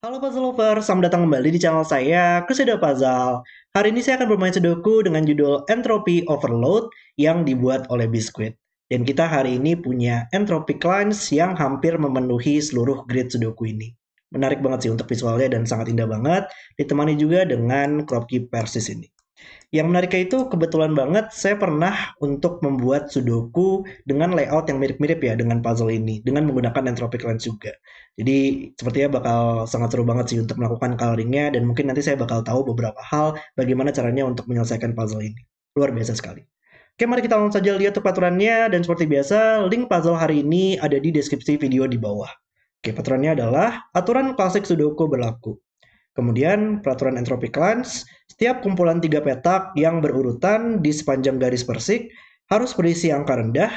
Halo Puzzle Lover, selamat datang kembali di channel saya, Kusido Puzzle. Hari ini saya akan bermain Sudoku dengan judul Entropy Overload yang dibuat oleh Biscuit. Dan kita hari ini punya Entropy Clients yang hampir memenuhi seluruh grid Sudoku ini. Menarik banget sih untuk visualnya dan sangat indah banget, ditemani juga dengan crop persis ini. Yang menariknya itu kebetulan banget saya pernah untuk membuat sudoku dengan layout yang mirip-mirip ya dengan puzzle ini dengan menggunakan entropic lens juga. Jadi sepertinya bakal sangat seru banget sih untuk melakukan coloringnya dan mungkin nanti saya bakal tahu beberapa hal bagaimana caranya untuk menyelesaikan puzzle ini. Luar biasa sekali. Oke, mari kita langsung saja lihat peraturannya dan seperti biasa link puzzle hari ini ada di deskripsi video di bawah. Oke, peraturannya adalah aturan klasik sudoku berlaku. Kemudian peraturan entropic lens setiap kumpulan tiga petak yang berurutan di sepanjang garis persik harus berisi angka rendah,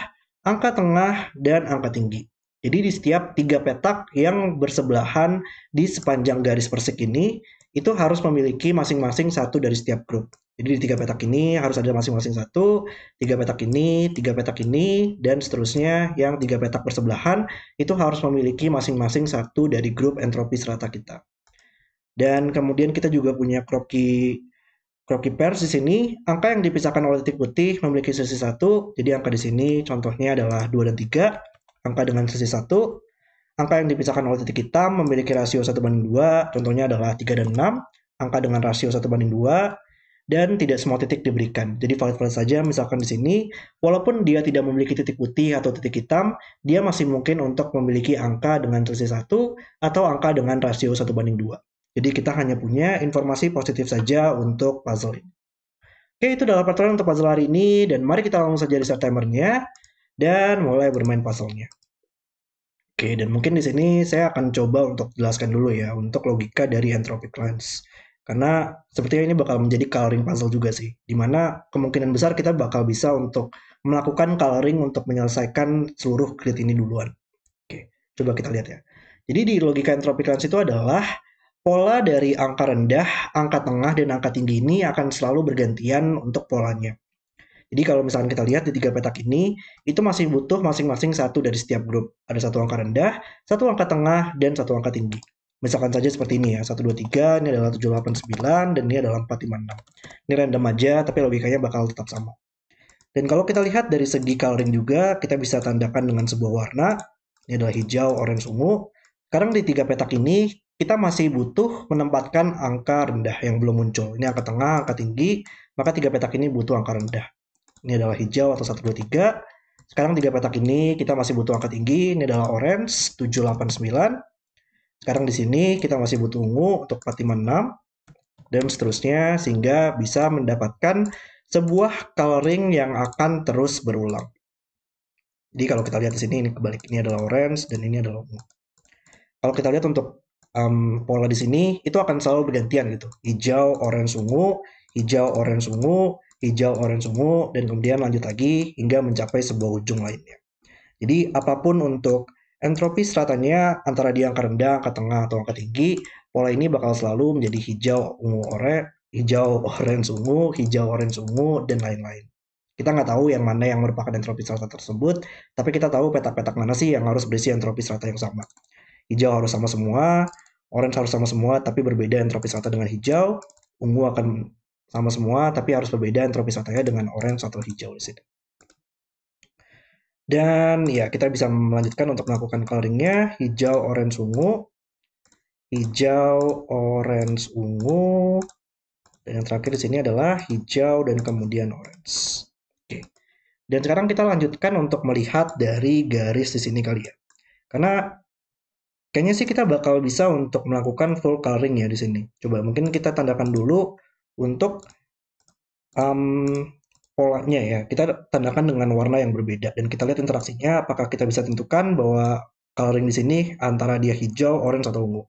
angka tengah, dan angka tinggi. Jadi di setiap tiga petak yang bersebelahan di sepanjang garis persik ini, itu harus memiliki masing-masing satu dari setiap grup. Jadi di tiga petak ini harus ada masing-masing satu, tiga petak ini, tiga petak ini, dan seterusnya yang tiga petak bersebelahan itu harus memiliki masing-masing satu dari grup entropi serata kita. Dan kemudian kita juga punya kroki Kroki pers di sini, angka yang dipisahkan oleh titik putih memiliki sisi satu, jadi angka di sini contohnya adalah 2 dan 3, angka dengan sisi satu. Angka yang dipisahkan oleh titik hitam memiliki rasio 1 banding 2, contohnya adalah 3 dan 6, angka dengan rasio 1 banding 2, dan tidak semua titik diberikan. Jadi valid-valid saja misalkan di sini, walaupun dia tidak memiliki titik putih atau titik hitam, dia masih mungkin untuk memiliki angka dengan sisi satu atau angka dengan rasio 1 banding 2. Jadi kita hanya punya informasi positif saja untuk puzzle ini. Oke, itu adalah peraturan untuk puzzle hari ini, dan mari kita langsung saja restart timernya, dan mulai bermain puzzle-nya. Oke, dan mungkin di sini saya akan coba untuk jelaskan dulu ya, untuk logika dari entropic lens. Karena sepertinya ini bakal menjadi coloring puzzle juga sih, dimana kemungkinan besar kita bakal bisa untuk melakukan coloring untuk menyelesaikan seluruh grid ini duluan. Oke, coba kita lihat ya. Jadi di logika entropic lens itu adalah pola dari angka rendah, angka tengah, dan angka tinggi ini akan selalu bergantian untuk polanya. Jadi kalau misalkan kita lihat di tiga petak ini, itu masih butuh masing-masing satu dari setiap grup. Ada satu angka rendah, satu angka tengah, dan satu angka tinggi. Misalkan saja seperti ini ya, 3, ini adalah 789, dan ini adalah 456. Ini random aja, tapi logikanya bakal tetap sama. Dan kalau kita lihat dari segi coloring juga, kita bisa tandakan dengan sebuah warna. Ini adalah hijau, orange, ungu. Sekarang di tiga petak ini, kita masih butuh menempatkan angka rendah yang belum muncul. Ini angka tengah, angka tinggi, maka tiga petak ini butuh angka rendah. Ini adalah hijau atau 1, 2, 3. Sekarang tiga petak ini kita masih butuh angka tinggi, ini adalah orange, 7, 8, 9. Sekarang di sini kita masih butuh ungu untuk 4, 5, 6, dan seterusnya, sehingga bisa mendapatkan sebuah coloring yang akan terus berulang. Jadi kalau kita lihat di sini, ini kebalik, ini adalah orange, dan ini adalah ungu. Kalau kita lihat untuk um, pola di sini itu akan selalu bergantian gitu. Hijau, orange, ungu, hijau, orange, ungu, hijau, orange, ungu, dan kemudian lanjut lagi hingga mencapai sebuah ujung lainnya. Jadi apapun untuk entropi stratanya antara di angka rendah, angka tengah, atau angka tinggi, pola ini bakal selalu menjadi hijau, ungu, orange, hijau, orange, ungu, hijau, orange, ungu, dan lain-lain. Kita nggak tahu yang mana yang merupakan entropi strata tersebut, tapi kita tahu petak-petak mana sih yang harus berisi entropi strata yang sama. Hijau harus sama semua, Orange harus sama semua tapi berbeda entropi satu dengan hijau. Ungu akan sama semua tapi harus berbeda entropi satunya dengan orange atau hijau di sini. Dan ya kita bisa melanjutkan untuk melakukan coloringnya hijau, orange, ungu, hijau, orange, ungu, dan yang terakhir di sini adalah hijau dan kemudian orange. Oke. Dan sekarang kita lanjutkan untuk melihat dari garis di sini kali ya. Karena Kayaknya sih kita bakal bisa untuk melakukan full coloring ya di sini. Coba mungkin kita tandakan dulu untuk um, polanya ya. Kita tandakan dengan warna yang berbeda dan kita lihat interaksinya apakah kita bisa tentukan bahwa coloring di sini antara dia hijau, orange atau ungu.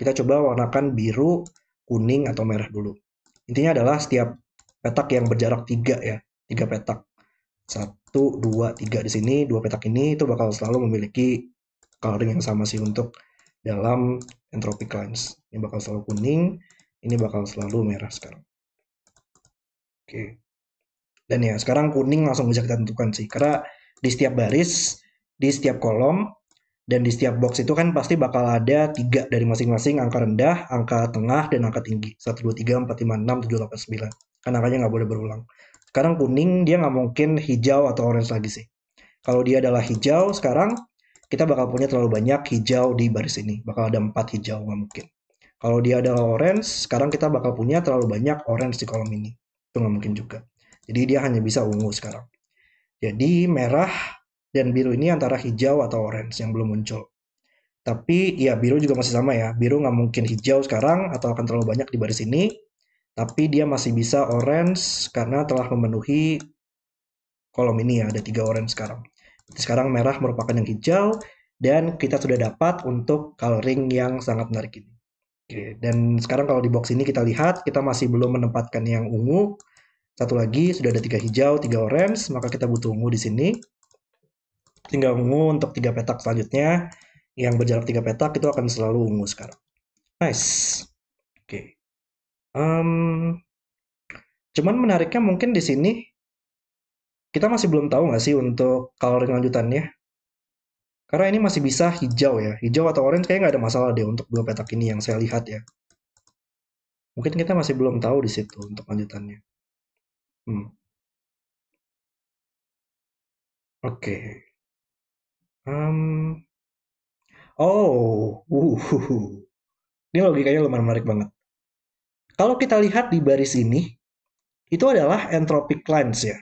Kita coba warnakan biru, kuning atau merah dulu. Intinya adalah setiap petak yang berjarak tiga ya, tiga petak. Satu, dua, tiga di sini, dua petak ini itu bakal selalu memiliki coloring yang sama sih untuk dalam entropic lines. Ini bakal selalu kuning, ini bakal selalu merah sekarang. Oke. Dan ya, sekarang kuning langsung bisa kita tentukan sih. Karena di setiap baris, di setiap kolom, dan di setiap box itu kan pasti bakal ada tiga dari masing-masing angka rendah, angka tengah, dan angka tinggi. 1, 2, 3, 4, 5, 6, 7, 8, 9. Kan angkanya nggak boleh berulang. Sekarang kuning, dia nggak mungkin hijau atau orange lagi sih. Kalau dia adalah hijau sekarang, kita bakal punya terlalu banyak hijau di baris ini. Bakal ada empat hijau, nggak mungkin. Kalau dia adalah orange, sekarang kita bakal punya terlalu banyak orange di kolom ini. Itu nggak mungkin juga. Jadi dia hanya bisa ungu sekarang. Jadi merah dan biru ini antara hijau atau orange yang belum muncul. Tapi ya biru juga masih sama ya. Biru nggak mungkin hijau sekarang atau akan terlalu banyak di baris ini. Tapi dia masih bisa orange karena telah memenuhi kolom ini ya. Ada tiga orange sekarang. Sekarang merah merupakan yang hijau dan kita sudah dapat untuk coloring yang sangat menarik ini. Oke, dan sekarang kalau di box ini kita lihat kita masih belum menempatkan yang ungu. Satu lagi sudah ada tiga hijau, tiga orange, maka kita butuh ungu di sini. Tinggal ungu untuk tiga petak selanjutnya. Yang berjarak tiga petak itu akan selalu ungu sekarang. Nice. Oke. Um, cuman menariknya mungkin di sini kita masih belum tahu nggak sih untuk kalori lanjutannya? Karena ini masih bisa hijau ya. Hijau atau orange kayaknya nggak ada masalah deh untuk dua petak ini yang saya lihat ya. Mungkin kita masih belum tahu di situ untuk lanjutannya. Hmm. Oke. Okay. Um. Oh. Uhuh. Ini logikanya lumayan menarik banget. Kalau kita lihat di baris ini, itu adalah entropic lines ya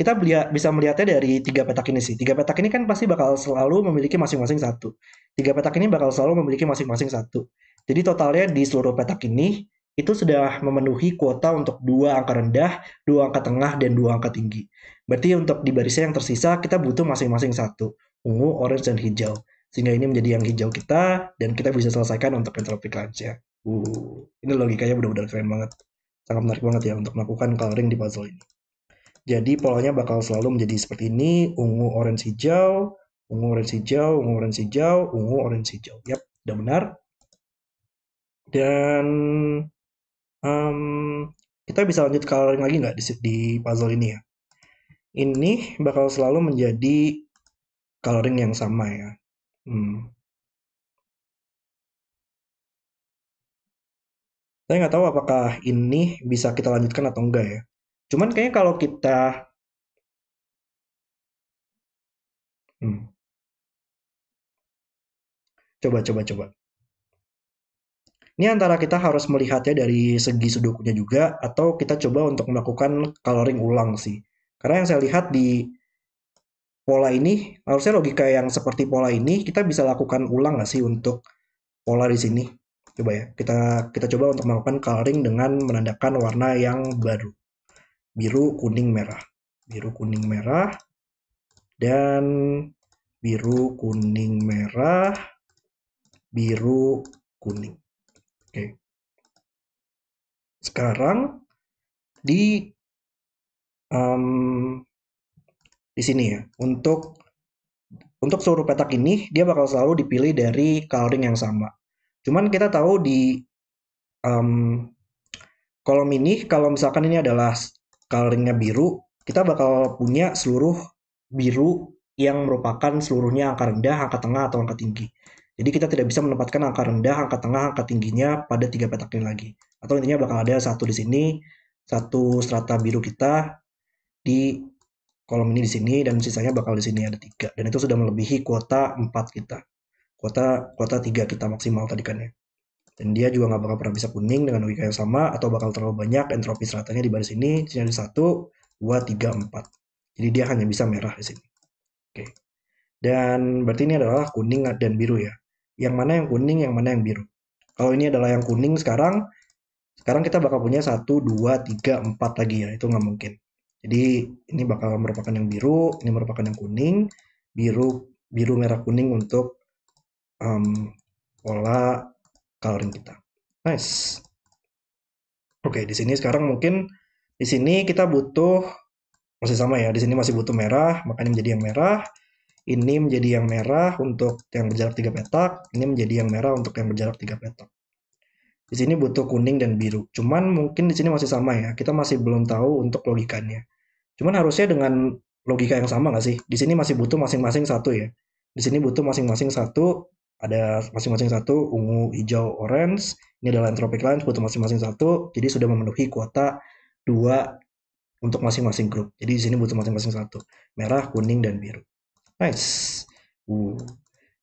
kita bisa melihatnya dari tiga petak ini sih. Tiga petak ini kan pasti bakal selalu memiliki masing-masing satu. Tiga petak ini bakal selalu memiliki masing-masing satu. Jadi totalnya di seluruh petak ini itu sudah memenuhi kuota untuk dua angka rendah, dua angka tengah, dan dua angka tinggi. Berarti untuk di barisnya yang tersisa kita butuh masing-masing satu, ungu, orange, dan hijau. Sehingga ini menjadi yang hijau kita dan kita bisa selesaikan untuk entropy crunch ya. Uh, ini logikanya benar-benar keren banget. Sangat menarik banget ya untuk melakukan coloring di puzzle ini. Jadi polanya bakal selalu menjadi seperti ini, ungu, orange, hijau, ungu, orange, hijau, ungu, orange, hijau, ungu, orange, hijau. Yap, udah benar. Dan um, kita bisa lanjut coloring lagi nggak di, di puzzle ini ya? Ini bakal selalu menjadi coloring yang sama ya. Hmm. Saya nggak tahu apakah ini bisa kita lanjutkan atau enggak ya. Cuman kayaknya kalau kita hmm. coba coba coba. Ini antara kita harus melihatnya dari segi sudutnya juga atau kita coba untuk melakukan coloring ulang sih. Karena yang saya lihat di pola ini, harusnya logika yang seperti pola ini kita bisa lakukan ulang nggak sih untuk pola di sini? Coba ya, kita kita coba untuk melakukan coloring dengan menandakan warna yang baru biru, kuning, merah. Biru, kuning, merah. Dan biru, kuning, merah. Biru, kuning. Oke. Sekarang di um, di sini ya. Untuk untuk seluruh petak ini dia bakal selalu dipilih dari coloring yang sama. Cuman kita tahu di um, kolom ini kalau misalkan ini adalah coloringnya biru, kita bakal punya seluruh biru yang merupakan seluruhnya angka rendah, angka tengah, atau angka tinggi. Jadi kita tidak bisa menempatkan angka rendah, angka tengah, angka tingginya pada tiga petak ini lagi. Atau intinya bakal ada satu di sini, satu strata biru kita di kolom ini di sini, dan sisanya bakal di sini ada tiga. Dan itu sudah melebihi kuota 4 kita. Kuota kuota 3 kita maksimal tadi kan ya dan dia juga nggak bakal pernah bisa kuning dengan logika yang sama atau bakal terlalu banyak entropi seratanya di baris ini sini ada satu dua tiga empat jadi dia hanya bisa merah di sini oke dan berarti ini adalah kuning dan biru ya yang mana yang kuning yang mana yang biru kalau ini adalah yang kuning sekarang sekarang kita bakal punya satu dua tiga empat lagi ya itu nggak mungkin jadi ini bakal merupakan yang biru ini merupakan yang kuning biru biru merah kuning untuk um, pola coloring kita. Nice. Oke, di sini sekarang mungkin di sini kita butuh masih sama ya. Di sini masih butuh merah, makanya menjadi yang merah. Ini menjadi yang merah untuk yang berjarak tiga petak. Ini menjadi yang merah untuk yang berjarak tiga petak. Di sini butuh kuning dan biru. Cuman mungkin di sini masih sama ya. Kita masih belum tahu untuk logikanya. Cuman harusnya dengan logika yang sama nggak sih? Di sini masih butuh masing-masing satu ya. Di sini butuh masing-masing satu ada masing-masing satu ungu, hijau, orange. Ini adalah entropic lines butuh masing-masing satu, jadi sudah memenuhi kuota dua untuk masing-masing grup. Jadi di sini butuh masing-masing satu, merah, kuning, dan biru. Nice. Uh.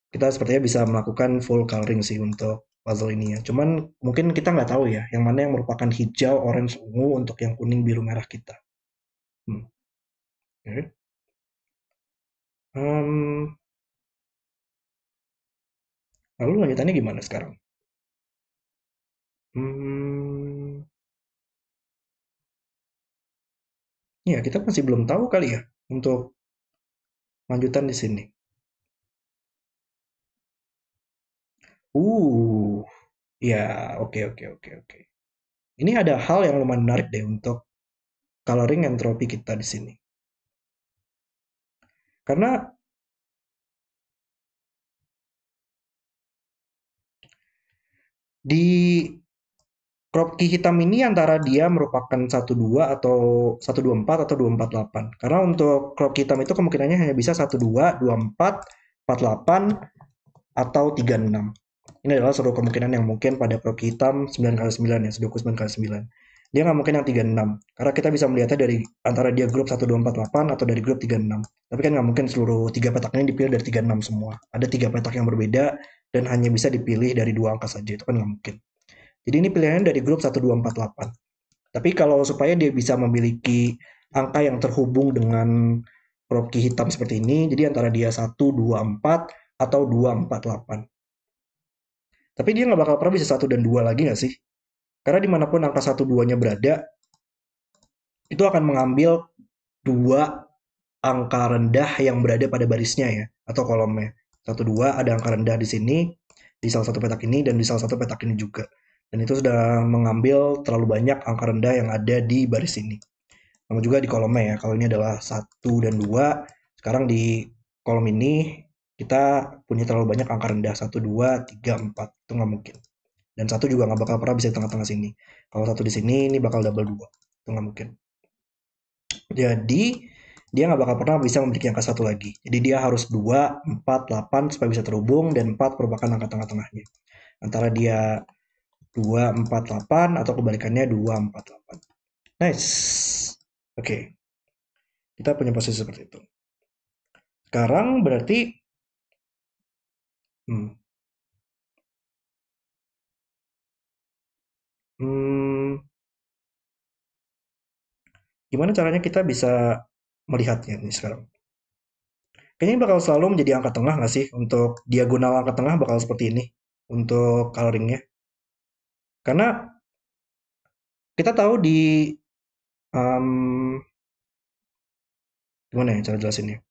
Kita sepertinya bisa melakukan full coloring sih untuk puzzle ini ya. Cuman mungkin kita nggak tahu ya, yang mana yang merupakan hijau, orange, ungu untuk yang kuning, biru, merah kita. Hmm. Okay. Um, Lalu lanjutannya gimana sekarang? Hmm. Ya, kita masih belum tahu kali ya, untuk lanjutan di sini? Uh, ya, oke oke oke oke. Ini ada hal yang lumayan menarik deh untuk coloring entropi kita di sini. Karena Di key hitam ini antara dia merupakan 12 atau 124 atau 248. Karena untuk kropki hitam itu kemungkinannya hanya bisa 12, 24, 48 atau 36. Ini adalah seluruh kemungkinan yang mungkin pada kropki hitam 9 x 9 ya, sudoku 9 kali 9. Dia nggak mungkin yang 36. Karena kita bisa melihatnya dari antara dia grup 1248 atau dari grup 36. Tapi kan nggak mungkin seluruh tiga petaknya dipilih dari 36 semua. Ada tiga petak yang berbeda dan hanya bisa dipilih dari dua angka saja itu kan nggak mungkin. Jadi ini pilihan dari grup 1248. Tapi kalau supaya dia bisa memiliki angka yang terhubung dengan proki hitam seperti ini, jadi antara dia 124 atau 248. Tapi dia nggak bakal pernah bisa 1 dan 2 lagi nggak sih? Karena dimanapun angka 1, 2 berada, itu akan mengambil dua angka rendah yang berada pada barisnya ya, atau kolomnya satu dua ada angka rendah di sini di salah satu petak ini dan di salah satu petak ini juga dan itu sudah mengambil terlalu banyak angka rendah yang ada di baris ini sama juga di kolomnya ya kalau ini adalah satu dan dua sekarang di kolom ini kita punya terlalu banyak angka rendah satu dua tiga empat itu nggak mungkin dan satu juga nggak bakal pernah bisa di tengah-tengah sini kalau satu di sini ini bakal double dua itu nggak mungkin jadi dia nggak bakal pernah bisa memiliki angka satu lagi. Jadi dia harus 2, 4, 8 supaya bisa terhubung dan 4 merupakan angka tengah-tengahnya. Antara dia 2, 4, 8 atau kebalikannya 2, 4, 8. Nice. Oke. Okay. Kita punya posisi seperti itu. Sekarang berarti hmm. Hmm. Gimana caranya kita bisa melihatnya ini sekarang? Kayaknya bakal selalu menjadi angka tengah nggak sih untuk diagonal angka tengah bakal seperti ini untuk coloringnya? Karena kita tahu di um, gimana ya cara jelasinnya?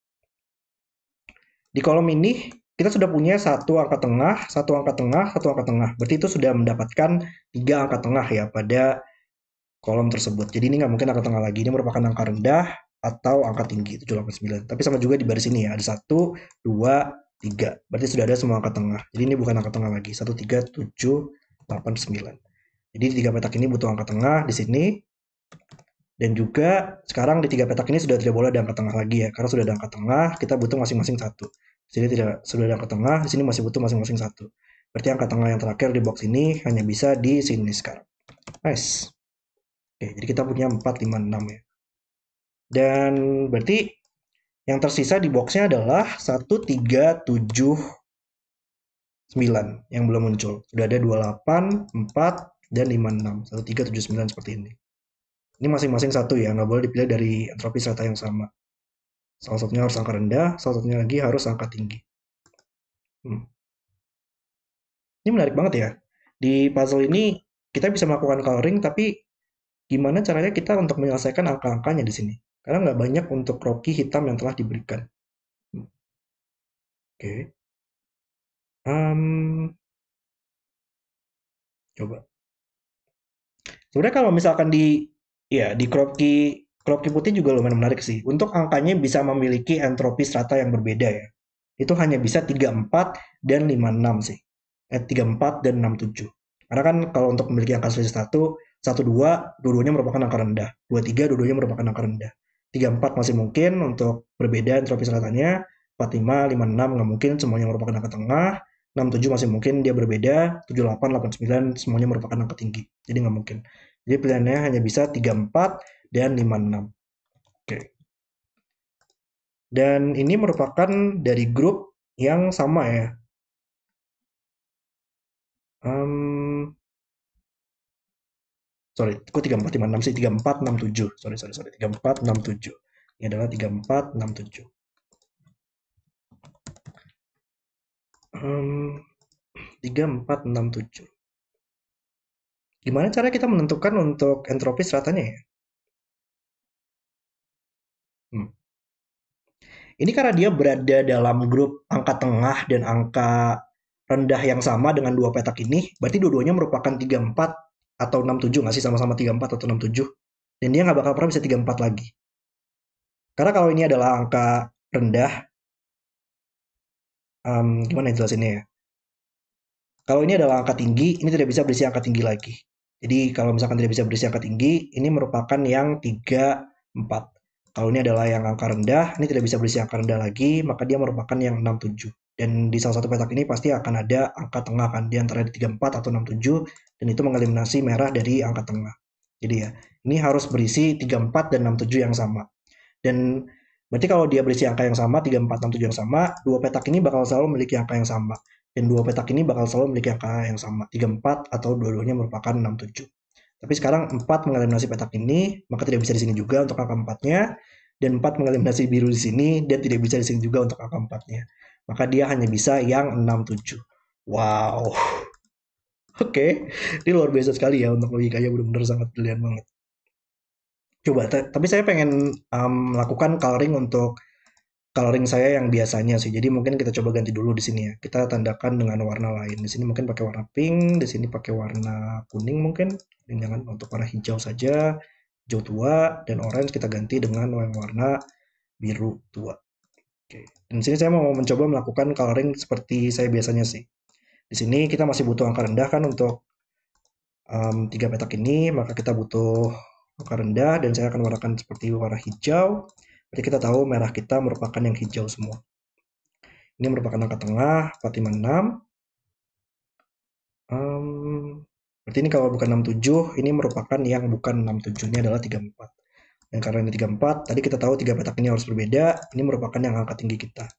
Di kolom ini kita sudah punya satu angka tengah, satu angka tengah, satu angka tengah. Berarti itu sudah mendapatkan tiga angka tengah ya pada kolom tersebut. Jadi ini nggak mungkin angka tengah lagi. Ini merupakan angka rendah atau angka tinggi 789. Tapi sama juga di baris ini ya, ada 1, 2, 3. Berarti sudah ada semua angka tengah. Jadi ini bukan angka tengah lagi, 1, 3, 7, 8, 9. Jadi di tiga petak ini butuh angka tengah di sini. Dan juga sekarang di tiga petak ini sudah tidak boleh ada angka tengah lagi ya, karena sudah ada angka tengah, kita butuh masing-masing satu. Jadi tidak sudah ada angka tengah, di sini masih butuh masing-masing satu. Berarti angka tengah yang terakhir di box ini hanya bisa di sini sekarang. Nice. Oke, jadi kita punya 4, 5, 6 ya. Dan berarti yang tersisa di boxnya adalah 1379 yang belum muncul. Sudah ada 28, 4, dan 56. 1379 seperti ini. Ini masing-masing satu ya, nggak boleh dipilih dari entropi serata yang sama. Salah satunya harus angka rendah, salah satunya lagi harus angka tinggi. Hmm. Ini menarik banget ya. Di puzzle ini kita bisa melakukan coloring, tapi gimana caranya kita untuk menyelesaikan angka-angkanya di sini? Karena nggak banyak untuk Rocky hitam yang telah diberikan. Oke. Okay. Um, coba. Sebenarnya kalau misalkan di ya di Kroki Kroki putih juga lumayan menarik sih. Untuk angkanya bisa memiliki entropi strata yang berbeda ya. Itu hanya bisa 34 dan 56 sih. Eh, 34 dan 67. Karena kan kalau untuk memiliki angka selisih 1, 1, 2, dua-duanya merupakan angka rendah. 2, 3, dua-duanya merupakan angka rendah. 34 masih mungkin untuk berbeda entropi lima 45, 56 nggak mungkin semuanya merupakan angka tengah, 67 masih mungkin dia berbeda, 78, 89 semuanya merupakan angka tinggi. Jadi nggak mungkin. Jadi pilihannya hanya bisa 34 dan 56. Oke. Dan ini merupakan dari grup yang sama ya. Um, sorry, kok 3456 sih, 3467, sorry, sorry, sorry, 3467. Ini adalah 3467. Um, 3467. Gimana cara kita menentukan untuk entropi seratanya ya? Hmm. Ini karena dia berada dalam grup angka tengah dan angka rendah yang sama dengan dua petak ini, berarti dua-duanya merupakan 34 atau 67 nggak sih sama-sama 34 atau 67 dan dia nggak bakal pernah bisa 34 lagi karena kalau ini adalah angka rendah um, gimana jelasinnya ya kalau ini adalah angka tinggi ini tidak bisa berisi angka tinggi lagi jadi kalau misalkan tidak bisa berisi angka tinggi ini merupakan yang 34 kalau ini adalah yang angka rendah ini tidak bisa berisi angka rendah lagi maka dia merupakan yang 67 dan di salah satu petak ini pasti akan ada angka tengah kan di antara 34 atau 67 dan itu mengeliminasi merah dari angka tengah. Jadi ya, ini harus berisi 34 dan 67 yang sama. Dan berarti kalau dia berisi angka yang sama 34 67 yang sama, dua petak ini bakal selalu memiliki angka yang sama. Dan dua petak ini bakal selalu memiliki angka yang sama, 34 atau dua-duanya merupakan 67. Tapi sekarang 4 mengeliminasi petak ini, maka tidak bisa di sini juga untuk angka 4-nya dan 4 mengeliminasi biru di sini dan tidak bisa di sini juga untuk angka 4-nya. Maka dia hanya bisa yang 6 7. Wow. Oke, okay. ini luar biasa sekali ya untuk logikanya benar-benar sangat brilian banget. Coba, tapi saya pengen um, melakukan coloring untuk coloring saya yang biasanya sih. Jadi mungkin kita coba ganti dulu di sini ya. Kita tandakan dengan warna lain. Di sini mungkin pakai warna pink, di sini pakai warna kuning mungkin. dan Jangan untuk warna hijau saja hijau tua dan orange kita ganti dengan yang warna biru tua. Oke. Dan di sini saya mau mencoba melakukan coloring seperti saya biasanya sih. Di sini kita masih butuh angka rendah kan untuk um, tiga petak ini, maka kita butuh angka rendah dan saya akan warnakan seperti warna hijau. Berarti kita tahu merah kita merupakan yang hijau semua. Ini merupakan angka tengah, 6. Um, Berarti ini kalau bukan 67, ini merupakan yang bukan 67, ini adalah 34. Dan karena ini 34, tadi kita tahu tiga petak ini harus berbeda, ini merupakan yang angka tinggi kita.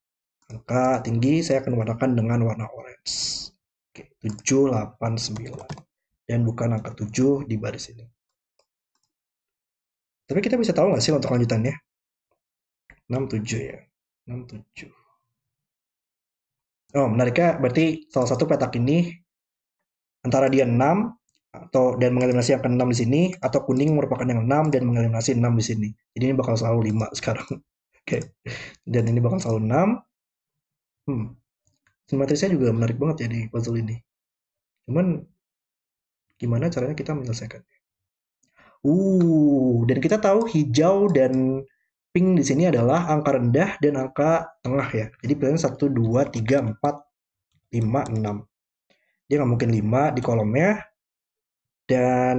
Angka tinggi saya akan warnakan dengan warna orange. Oke, 7, 8, 9. Dan bukan angka 7 di baris ini. Tapi kita bisa tahu nggak sih untuk lanjutannya? 67 ya. 67. Oh, menariknya berarti salah satu petak ini antara dia 6 atau dan mengeliminasi yang ke-6 di sini atau kuning merupakan yang 6 dan mengeliminasi 6 di sini. Jadi ini bakal selalu 5 sekarang. Oke. okay. Dan ini bakal selalu 6. Hmm. Simetrisnya juga menarik banget ya di puzzle ini. Cuman gimana caranya kita menyelesaikannya? Uh, dan kita tahu hijau dan pink di sini adalah angka rendah dan angka tengah ya. Jadi pilihan 1 2 3 4 5 6 dia nggak mungkin 5 di kolomnya dan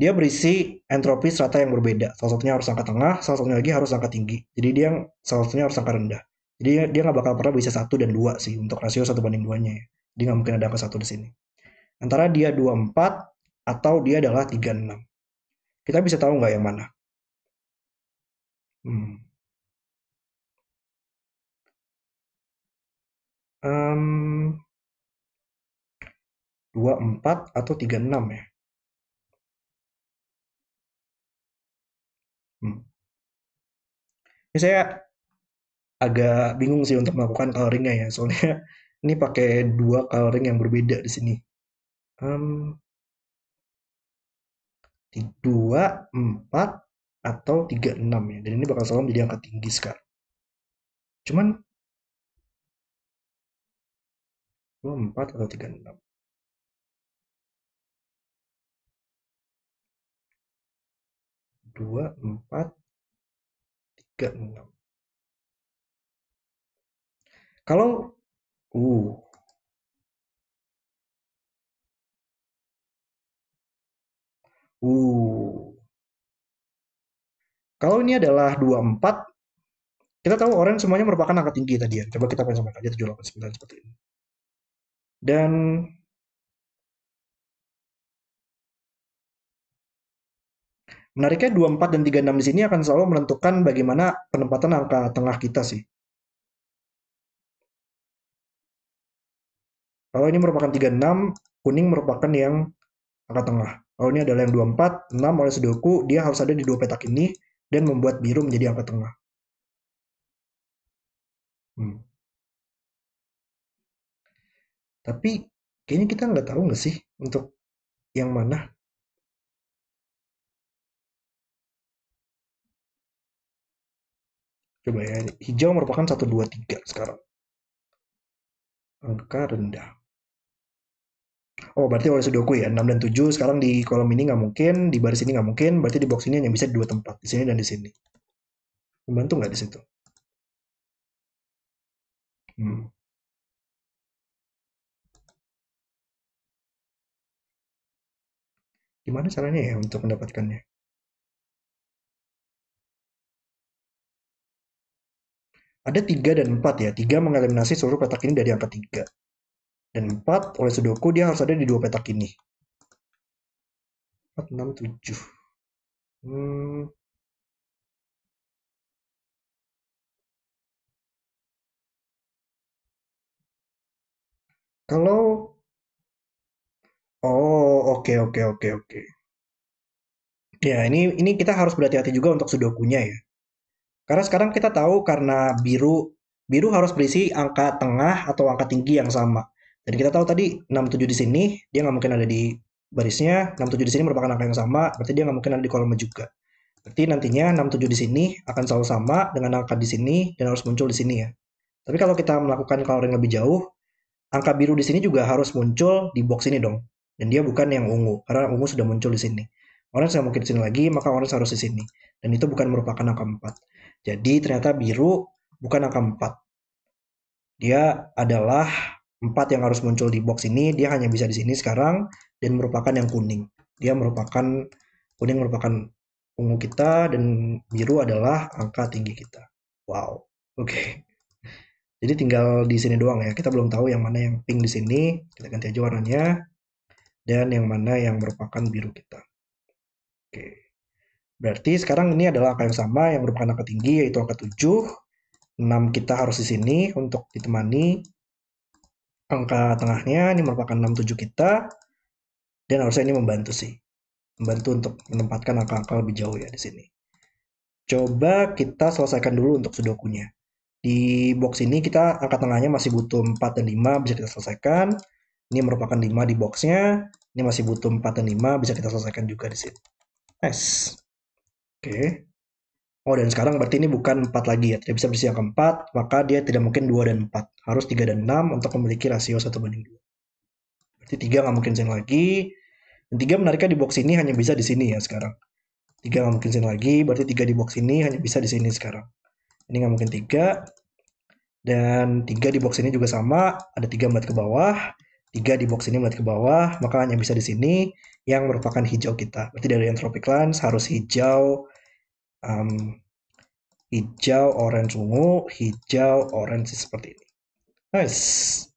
dia berisi entropi strata yang berbeda salah satunya harus angka tengah salah satunya lagi harus angka tinggi jadi dia yang salah satunya harus angka rendah jadi dia nggak bakal pernah bisa satu dan dua sih untuk rasio satu banding duanya ya. jadi nggak mungkin ada angka satu di sini antara dia 24 atau dia adalah 36 kita bisa tahu nggak yang mana hmm. um, dua empat atau tiga enam ya. Hmm. Ini saya agak bingung sih untuk melakukan coloringnya ya, soalnya ini pakai dua coloring yang berbeda di sini. Um, 2, 4, atau enam ya. Dan ini bakal selalu menjadi angka tinggi sekarang. Cuman dua empat atau tiga enam dua empat tiga enam kalau uh uh kalau ini adalah 24 kita tahu orange semuanya merupakan angka tinggi tadi ya. Coba kita pensumkan aja 789 seperti ini. Dan Menariknya 24 dan 36 di sini akan selalu menentukan bagaimana penempatan angka tengah kita sih. Kalau ini merupakan 36, kuning merupakan yang angka tengah. Kalau ini adalah yang 24, 6 oleh sudoku, dia harus ada di dua petak ini dan membuat biru menjadi angka tengah. Hmm. Tapi kayaknya kita nggak tahu nggak sih untuk yang mana Coba ya, hijau merupakan 1, 2, 3 sekarang. Angka rendah. Oh, berarti oleh sudoku ya, 6 dan 7 sekarang di kolom ini nggak mungkin, di baris ini nggak mungkin, berarti di box ini hanya bisa di dua tempat, di sini dan di sini. Membantu nggak di situ? Hmm. Gimana caranya ya untuk mendapatkannya? ada 3 dan 4 ya. 3 mengeliminasi seluruh petak ini dari angka 3. Dan 4 oleh sudoku dia harus ada di dua petak ini. 4, 6, 7. Hmm. Kalau Oh, oke okay, oke okay, oke okay, oke. Okay. Ya, ini ini kita harus berhati-hati juga untuk sudokunya ya. Karena sekarang kita tahu karena biru biru harus berisi angka tengah atau angka tinggi yang sama. Dan kita tahu tadi 67 di sini dia nggak mungkin ada di barisnya, 67 di sini merupakan angka yang sama, berarti dia nggak mungkin ada di kolomnya juga. Berarti nantinya 67 di sini akan selalu sama dengan angka di sini dan harus muncul di sini ya. Tapi kalau kita melakukan coloring lebih jauh, angka biru di sini juga harus muncul di box ini dong. Dan dia bukan yang ungu, karena ungu sudah muncul di sini. Orange nggak mungkin di sini lagi, maka orange harus di sini. Dan itu bukan merupakan angka 4. Jadi ternyata biru bukan angka 4. Dia adalah 4 yang harus muncul di box ini, dia hanya bisa di sini sekarang dan merupakan yang kuning. Dia merupakan kuning merupakan ungu kita dan biru adalah angka tinggi kita. Wow. Oke. Okay. Jadi tinggal di sini doang ya. Kita belum tahu yang mana yang pink di sini. Kita ganti aja warnanya. Dan yang mana yang merupakan biru kita. Oke. Okay. Berarti sekarang ini adalah angka yang sama yang merupakan angka tinggi yaitu angka 7. 6 kita harus di sini untuk ditemani angka tengahnya ini merupakan 67 kita dan harusnya ini membantu sih. Membantu untuk menempatkan angka-angka lebih jauh ya di sini. Coba kita selesaikan dulu untuk sudokunya. Di box ini kita angka tengahnya masih butuh 4 dan 5 bisa kita selesaikan. Ini merupakan 5 di boxnya. Ini masih butuh 4 dan 5 bisa kita selesaikan juga di sini. Nice. Oke. Oh dan sekarang berarti ini bukan empat lagi ya, tidak bisa bersih yang keempat, maka dia tidak mungkin dua dan empat, Harus tiga dan enam untuk memiliki rasio satu banding dua. Berarti tiga nggak mungkin zen lagi. Dan 3 menariknya di box ini hanya bisa di sini ya sekarang. Tiga nggak mungkin zen lagi, berarti tiga di box ini hanya bisa di sini sekarang. Ini nggak mungkin tiga Dan tiga di box ini juga sama, ada tiga melihat ke bawah. tiga di box ini melihat ke bawah, maka hanya bisa di sini yang merupakan hijau kita. Berarti dari entropic lens harus hijau um, hijau, orange, ungu, hijau, orange seperti ini. Nice.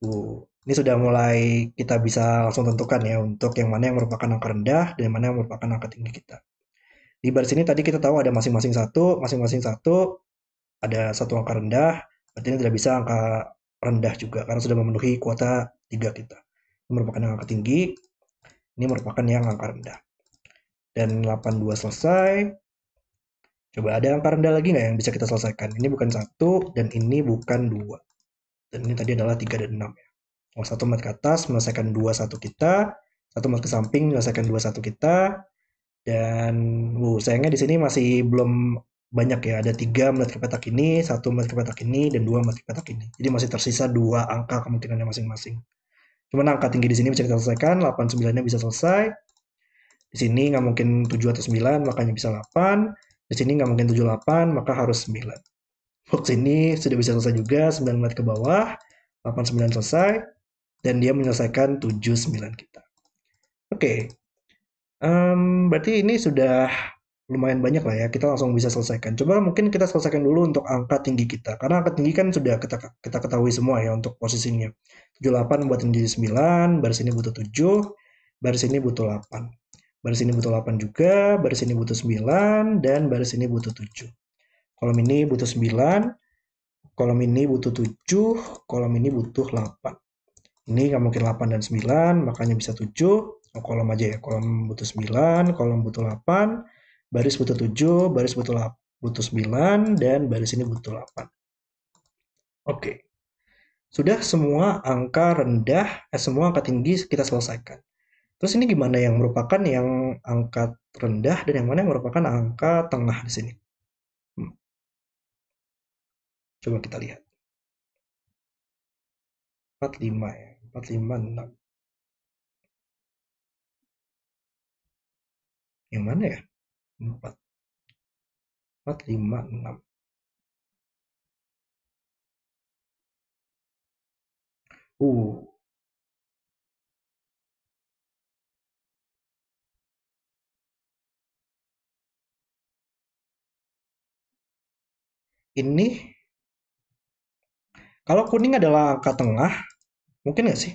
Uh, ini sudah mulai kita bisa langsung tentukan ya untuk yang mana yang merupakan angka rendah dan mana yang merupakan angka tinggi kita. Di baris ini tadi kita tahu ada masing-masing satu, masing-masing satu, ada satu angka rendah, berarti ini tidak bisa angka rendah juga karena sudah memenuhi kuota tiga kita. Ini merupakan yang angka tinggi, ini merupakan yang angka rendah. Dan 82 selesai, Coba ada angka rendah lagi nggak yang bisa kita selesaikan? Ini bukan satu dan ini bukan dua. Dan ini tadi adalah 3 dan 6 ya. Oh, satu mat ke atas menyelesaikan dua satu kita, satu mat ke samping menyelesaikan dua satu kita, dan uh, sayangnya di sini masih belum banyak ya. Ada tiga mat ke petak ini, satu mat ke petak ini, dan dua mat ke petak ini. Jadi masih tersisa dua angka kemungkinannya masing-masing. Cuman angka tinggi di sini bisa kita selesaikan, 8 9-nya bisa selesai. Di sini nggak mungkin 7 atau 9, makanya bisa 8 di sini nggak mungkin 78, maka harus 9. Box ini sudah bisa selesai juga, 9 menit ke bawah, 89 selesai, dan dia menyelesaikan 79 kita. Oke, okay. um, berarti ini sudah lumayan banyak lah ya, kita langsung bisa selesaikan. Coba mungkin kita selesaikan dulu untuk angka tinggi kita, karena angka tinggi kan sudah kita, kita ketahui semua ya untuk posisinya. 78 buat menjadi 9, baris ini butuh 7, baris ini butuh 8. Baris ini butuh 8 juga, baris ini butuh 9, dan baris ini butuh 7. Kolom ini butuh 9, kolom ini butuh 7, kolom ini butuh 8. Ini nggak mungkin 8 dan 9, makanya bisa 7. Nah, kolom aja ya, kolom butuh 9, kolom butuh 8, baris butuh 7, baris butuh 8 butuh 9, dan baris ini butuh 8. Oke. Sudah semua angka rendah, eh, semua angka tinggi kita selesaikan. Terus ini gimana yang merupakan yang angka rendah dan yang mana yang merupakan angka tengah di sini? Hmm. Coba kita lihat. 45 ya, 456. Yang mana ya? 4. 456. Uh, ini kalau kuning adalah angka tengah, mungkin nggak sih?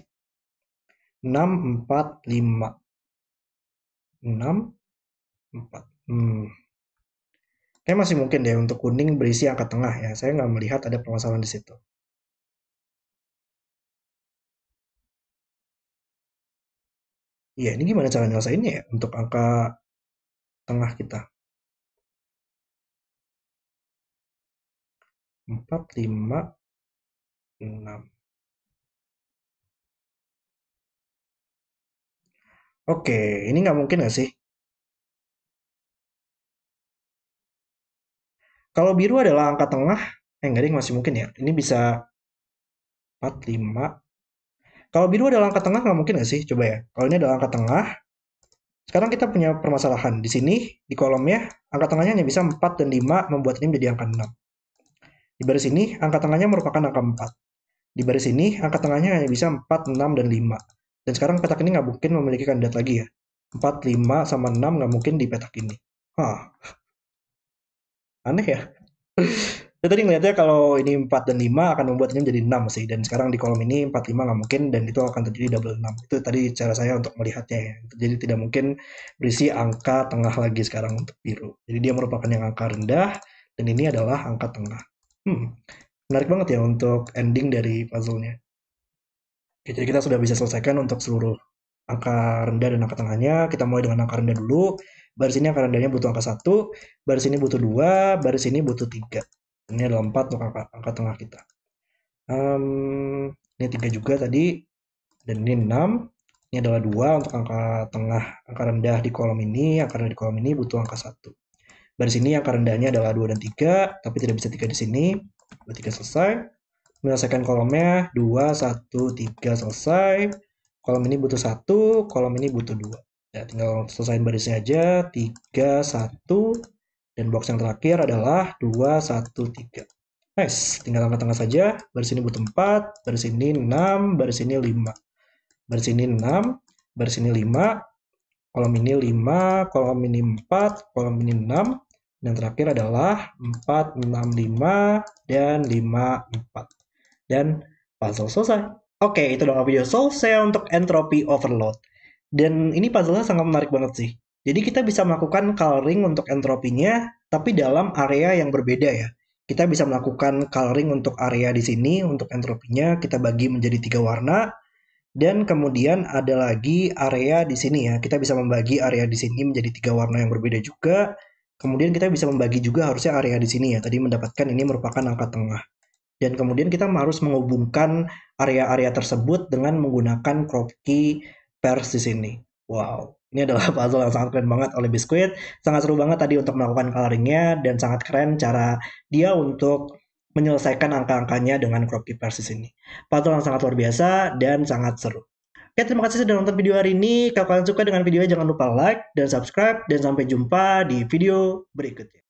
6, 4, 5. 6, 4. Hmm. Kayak masih mungkin deh untuk kuning berisi angka tengah ya. Saya nggak melihat ada permasalahan di situ. Iya, ini gimana cara nyelesainnya ya untuk angka tengah kita? empat lima enam Oke, ini nggak mungkin nggak sih? Kalau biru adalah angka tengah, eh ding, masih mungkin ya. Ini bisa 4, 5. Kalau biru adalah angka tengah nggak mungkin nggak sih? Coba ya. Kalau ini adalah angka tengah, sekarang kita punya permasalahan. Di sini, di kolomnya, angka tengahnya hanya bisa 4 dan 5 membuat ini menjadi angka 6. Di baris ini, angka tengahnya merupakan angka 4. Di baris ini, angka tengahnya hanya bisa 4, 6, dan 5. Dan sekarang petak ini nggak mungkin memiliki kandidat lagi ya. 4, 5, sama 6 nggak mungkin di petak ini. Hah. Aneh ya? Saya tadi ngeliatnya kalau ini 4 dan 5 akan membuatnya menjadi 6 sih. Dan sekarang di kolom ini 4, 5 nggak mungkin dan itu akan terjadi double 6. Itu tadi cara saya untuk melihatnya ya. Jadi tidak mungkin berisi angka tengah lagi sekarang untuk biru. Jadi dia merupakan yang angka rendah dan ini adalah angka tengah. Hmm, Menarik banget ya untuk ending dari puzzle-nya. Oke, jadi kita sudah bisa selesaikan untuk seluruh angka rendah dan angka tengahnya. Kita mulai dengan angka rendah dulu. Baris ini angka rendahnya butuh angka 1, baris ini butuh 2, baris ini butuh 3. Ini adalah 4 untuk angka, angka tengah kita. Um, ini 3 juga tadi, dan ini 6. Ini adalah 2 untuk angka tengah, angka rendah di kolom ini, angka rendah di kolom ini butuh angka 1. Baris ini yang rendahnya adalah 2 dan 3, tapi tidak bisa 3 di sini. 2, 3 selesai. Menyelesaikan kolomnya 2, 1, 3 selesai. Kolom ini butuh 1, kolom ini butuh 2. Ya, tinggal selesai barisnya aja. 3, 1, dan box yang terakhir adalah 2, 1, 3. Nice, tinggal angka tengah saja. Baris ini butuh 4, baris ini 6, baris ini 5. Baris ini 6, baris ini 5, kolom ini 5, kolom ini 4, kolom ini 6, dan terakhir adalah 4, 6, 5, dan 5, 4. Dan puzzle selesai. Oke, itu doang video solve saya untuk entropy overload. Dan ini puzzle-nya sangat menarik banget sih. Jadi kita bisa melakukan coloring untuk entropinya, tapi dalam area yang berbeda ya. Kita bisa melakukan coloring untuk area di sini, untuk entropinya kita bagi menjadi tiga warna, dan kemudian ada lagi area di sini ya. Kita bisa membagi area di sini menjadi tiga warna yang berbeda juga. Kemudian kita bisa membagi juga harusnya area di sini ya. Tadi mendapatkan ini merupakan angka tengah. Dan kemudian kita harus menghubungkan area-area tersebut dengan menggunakan crop key pairs di sini. Wow, ini adalah puzzle yang sangat keren banget oleh Biskuit. Sangat seru banget tadi untuk melakukan coloringnya dan sangat keren cara dia untuk menyelesaikan angka-angkanya dengan crop key pairs di sini. Puzzle yang sangat luar biasa dan sangat seru. Ya terima kasih sudah nonton video hari ini. Kalau kalian suka dengan videonya jangan lupa like dan subscribe. Dan sampai jumpa di video berikutnya.